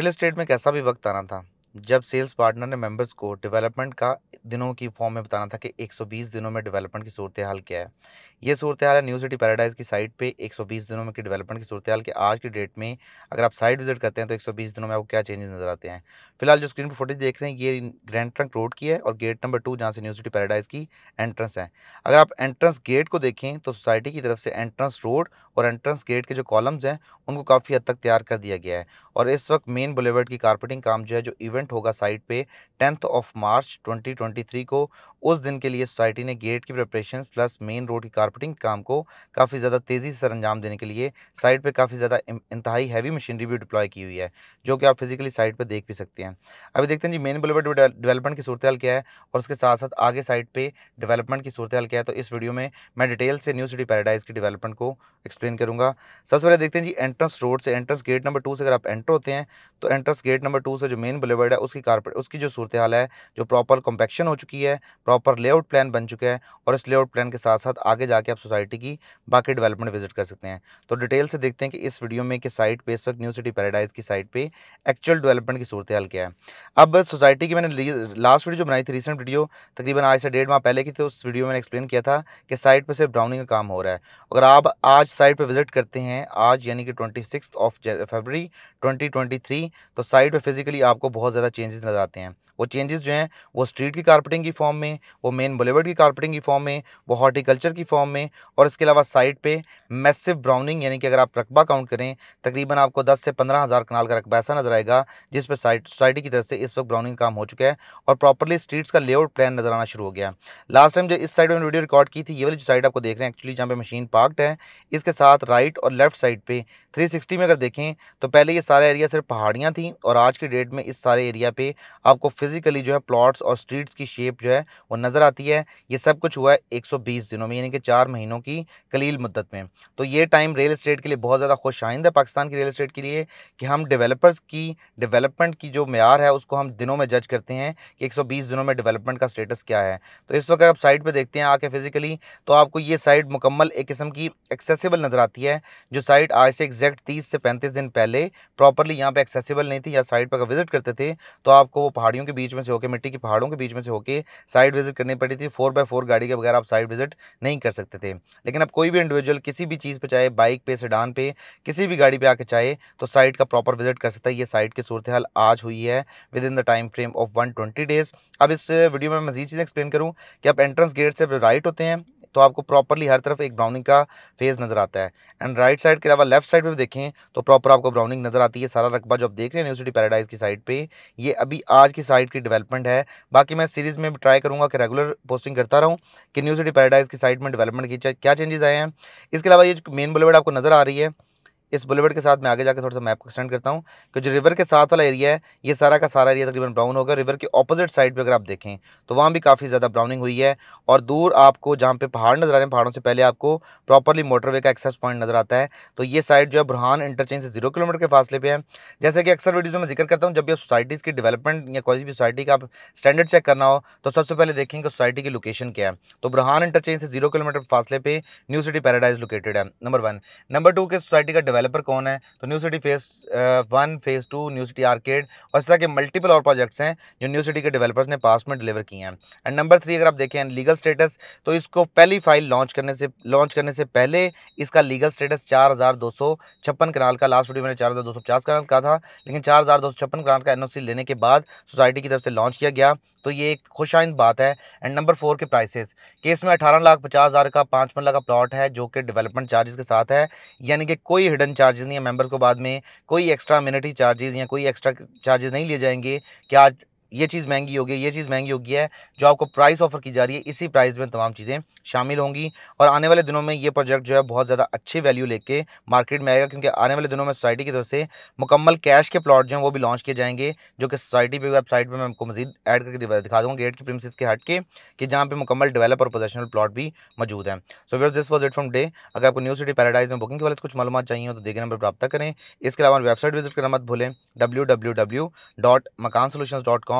real estate में कैसा भी वक्त आना था जब सेल्स पार्टनर ने मेंबर्स को डेवलपमेंट का दिनों की फॉर्म में बताना था कि 120 दिनों में डेवलपमेंट की सूरत हाल क्या है ये सूरत हाल है न्यू सिटी पैराडाइज की साइट पे 120 दिनों में की डेवलपमेंट की सूरत हाल के आज की डेट में अगर आप साइट विजिट करते हैं तो 120 दिनों में आपको क्या चेंजेस नजर आते हैं फिलहाल जो स्क्रीन पर फोटेज देख रहे हैं ये ग्रैंड ट्रंक रोड की है और गेट नंबर टू जहाँ से न्यू सिटी पैराडाइज की एंट्रेंस है अगर आप एंट्रेंस गेट को देखें तो सोसाइटी की तरफ से एंट्रेंस रोड और एंट्रेंस गेट के जो कॉलम्स हैं उनको काफ़ी हद तक तैयार कर दिया गया है और इस वक्त मेन बुलेवर्ड की कारपेटिंग काम जो है जो इवेंट होगा साइट पे टेंथ ऑफ मार्च 2023 को उस दिन के लिए सोसाइटी ने गेट की प्रिपरेशन प्लस मेन रोड की कारपेटिंग काम को काफ़ी ज़्यादा तेज़ी से सर अंजाम देने के लिए साइट पर काफ़ी ज़्यादा इंतहाई हैवी मशीनरी भी डिप्लॉय की हुई है जो कि आप फिजिकली साइट पर देख भी सकते हैं अभी देखते हैं जी मेन बुलेवर्ड डेवलपमेंट की सूरत क्या है और उसके साथ साथ आगे साइड पर डेवलपमेंट की सूरत क्या है तो इस वीडियो में मैं डिटेल से न्यू सिटी पैराडाइज की डिवेलपमेंट को एक्सप्लेन करूँगा सबसे पहले देखते हैं जी एंट्रेंस रोड से एंट्रेंस गेट नंबर टू से अगर आप एंटर होते हैं तो एंट्रेंस गेट नंबर टू से जो मेन बुलेवर्ड है उसकी कारपेट उसकी जो सूरत हाल है जो प्रॉपर कॉम्पेक्शन हो चुकी है प्रॉपर लेआउट प्लान बन चुका है और इस लेआउट प्लान के साथ साथ आगे जाके आप सोसाइटी की बाकी डेवलपमेंट विजिट कर सकते हैं तो डिटेल से देखते हैं कि इस वीडियो में कि साइट पे इस वक्त न्यू सिटी पैराडाइज की साइट पे एक्चुअल डेवलपमेंट की सूरत हाल क्या है अब सोसाइटी की मैंने लास्ट वीडियो जो बनाई थी रिसेंट वीडियो तकरीबन आज से डेढ़ माह पहले की थी उस वीडियो में एक्सप्लेन किया था कि साइट पर सिर्फ ब्राउनिंग का काम हो रहा है अगर आप आज साइट पर विजिट करते हैं आज यानी कि ट्वेंटी ऑफ फरवरी ट्वेंटी तो साइट पर फिजिकली आपको बहुत ज़्यादा चेंजेस नजर आते हैं वो चेंजेस जो हैं वो स्ट्रीट की कारपेटिंग की फॉर्म में वो मेन बुलेवर्ड की कारपेटिंग की फॉर्म में वो हॉर्टिकल्चर की फॉर्म में और इसके अलावा साइड पे मैसिव ब्राउनिंग यानी कि अगर आप रकबा काउंट करें तकरीबन आपको दस से पंद्रह हज़ार कनाल का रकबा ऐसा नजर आएगा जिस पर साइड सोसाइटी की तरफ से इस वक्त ब्राउनिंग काम हो चुका है और प्रॉपरली स्ट्रीट्स का लेआउट प्लान नजर आना शुरू हो गया लास्ट टाइम जो इस साइड में वीडियो रिकॉर्ड की थी ये वाली जो साइड आपको देख रहे हैं एक्चुअली जहाँ पे मशीन पार्कड है इसके साथ राइट और लेफ्ट साइड पे थ्री में अगर देखें तो पहले ये सारा एरिया सिर्फ पहाड़ियाँ थी और आज के डेट में इस सारे एरिया पर आपको फिजिकली जो है प्लॉट्स और स्ट्रीट्स की शेप जो है वो नज़र आती है ये सब कुछ हुआ है 120 दिनों में यानी कि चार महीनों की कलील मुद्दत में तो ये टाइम रियल इस्टेट के लिए बहुत ज़्यादा खुश आइंद है पाकिस्तान की रियल इस्टेट के लिए कि हम डेवलपर्स की डेवलपमेंट की जो मैार है उसको हम दिनों में जज करते हैं कि एक दिनों में डेवलपमेंट का स्टेटस क्या है तो इस वक्त आप साइट पर देखते हैं आके फिज़िकली तो आपको ये साइट मुकम्मल एक किस्म की एक्सेसिबल नज़र आती है जो साइट आज से एग्जैक्ट तीस से पैंतीस दिन पहले प्रॉपरली यहाँ पर एक्सेसिबल नहीं थी या साइट पर अगर विजिट करते थे तो आपको वो पहाड़ियों के बीच में से होकर मिट्टी के पहाड़ों के बीच में से होकर साइड विजिट करनी पड़ी थी फोर बाय फोर गाड़ी के बगैर आप साइड विजिट नहीं कर सकते थे लेकिन अब कोई भी इंडिविजुअल किसी भी चीज़ पर चाहे बाइक पे सेडान पे किसी भी गाड़ी पे आके चाहे तो साइड का प्रॉपर विजिट कर सकता है ये साइड की सूरत हाल आज हुई है within the time frame of one days अब इस वीडियो में मजीद चीज़ें एक्सप्लेन करूँ कि आप एंट्रेंस गेट से राइट होते हैं तो आपको प्रॉपरली हर तरफ एक ब्राउनिंग का फेज नज़र आता है एंड राइट साइड के अलावा लेफ्ट साइड पर देखें तो प्रॉपर आपको ब्राउनिंग नज़र आती है सारा रकबा जो आप देख रहे हैं सिटी पैराडाइज की साइड पर ये अभी आज की साइड की डेवलपमेंट है बाकी मैं सीरीज़ में ट्राई करूँगा कि रेगुलर पोस्टिंग करता रहूँ कि सिटी पैराडाइज की साइड में डेवलपमेंट की क्या चेंजेज़ आए हैं इसके अलावा ये मेन बुलेवर्ड आपको नज़र आ रही है इस बुलेवर्ड के साथ मैं आगे जाकर थोड़ा सा मैप को एक्सटेंड करता हूँ कि जो रिवर के साथ वाला एरिया है ये सारा का सारा एरिया तकरीबन ब्राउन होगा रिवर के ऑपोजिट साइड पे अगर आप देखें तो वहाँ भी काफ़ी ज़्यादा ब्राउनिंग हुई है और दूर आपको जहाँ पे पहाड़ नज़र आ रहे हैं पहाड़ों से पहले आपको प्रॉपरली मोटरवे का एक्सेस पॉइंट नज़र आता है तो ये साइड जो है बुरहान इंटरचेंज से जीरो किलोमीटर के फासले पर है जैसे कि अक्सर वीडियो में जिक्र करता हूँ जब भी आप सोसाइटीज़ की डेवलपमेंट या कोई भी सोसाइटी का आप स्टैंडर्ड चेक करना हो तो सबसे पहले देखें कि सोसाइटी की लोकेशन क्या है तो बुरहान इंटरचेंज से जीरो किलोमीटर फासले पर न्यू सिटी पैराडाइज लोकेटेड है नंबर वन नंबर टू के सोसाइटी का डेवलपर कौन है तो new city phase one phase two new city arcade और इस तरह के मल्टीपल और प्रोजेक्ट्स हैं जो न्यू सिटी के डेवलपर्स ने पास में डिलीवर किए हैं एंड नंबर थ्री अगर आप देखें लीगल स्टेटस तो इसको पहली फाइल लॉन्च करने से लॉन्च करने से पहले इसका लीगल स्टेटस चार हज़ार दो सौ छप्पन कनाल का लास्ट वीडियो मैंने चार हज़ार दो सौ पचास कनाल का था लेकिन चार हज़ार दो सौ छप्पन कनाल का एन लेने के बाद सोसाइटी की तरफ से लॉन्च किया गया तो ये एक खुशाइन बात है एंड नंबर फोर के प्राइसेस केस में अठारह लाख पचास हज़ार का पाँच मरला का प्लॉट है जो कि डेवलपमेंट चार्जेस के साथ है यानी कि कोई हिडन चार्जेस नहीं है मेंबर्स को बाद में कोई एक्स्ट्रा अम्यूनिटी चार्जेस या कोई एक्स्ट्रा चार्जेस नहीं लिए जाएंगे कि आज ये चीज़ महंगी होगी ये चीज़ महंगी होगी है जो आपको प्राइस ऑफर की जा रही है इसी प्राइस में तमाम चीज़ें शामिल होंगी और आने वाले दिनों में ये प्रोजेक्ट जो है बहुत ज़्यादा अच्छी वैल्यू लेके मार्केट में आएगा क्योंकि आने वाले दिनों में सोसाइटी की तरफ से मुकम्मल कैश के प्लॉट जो हैं वो भी लॉन्च किए जाएंगे जो कि सोसाइटी पर वेबसाइट पर मैं आपको मजीद एड करके दिखा दूँगा गेट की प्रिंसिस के हट के कि जहाँ पर मुकम्मल डेवलप और पोजेशनल प्लॉट भी मौजूद है so viewers this was it from day अगर आपको न्यू सिटी पैराडाइज में बुकिंग के वाले कुछ मालूम चाहिए हो तो देखे नंबर प्राप्त करें इसके अलावा वेबसाइट विजिट करना मत भूलें W W W dot Makaan dot com